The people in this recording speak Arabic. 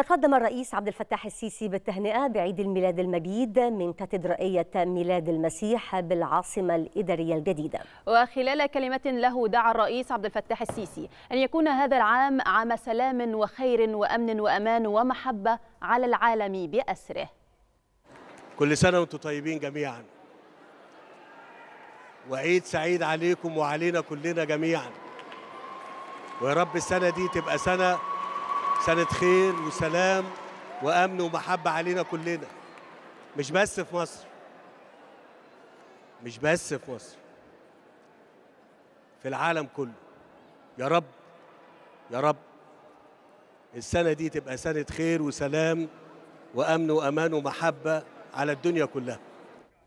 تقدم الرئيس عبد الفتاح السيسي بالتهنئة بعيد الميلاد المجيد من كاتدرائية ميلاد المسيح بالعاصمة الإدارية الجديدة وخلال كلمة له دعا الرئيس عبد الفتاح السيسي أن يكون هذا العام عام سلام وخير وأمن وأمان ومحبة على العالم بأسره كل سنة وانتم طيبين جميعا وعيد سعيد عليكم وعلينا كلنا جميعا ويا رب السنة دي تبقى سنة سنة خير وسلام وأمن ومحبة علينا كلنا مش بس في مصر مش بس في مصر في العالم كله يا رب يا رب السنة دي تبقى سنة خير وسلام وأمن وأمان ومحبة على الدنيا كلها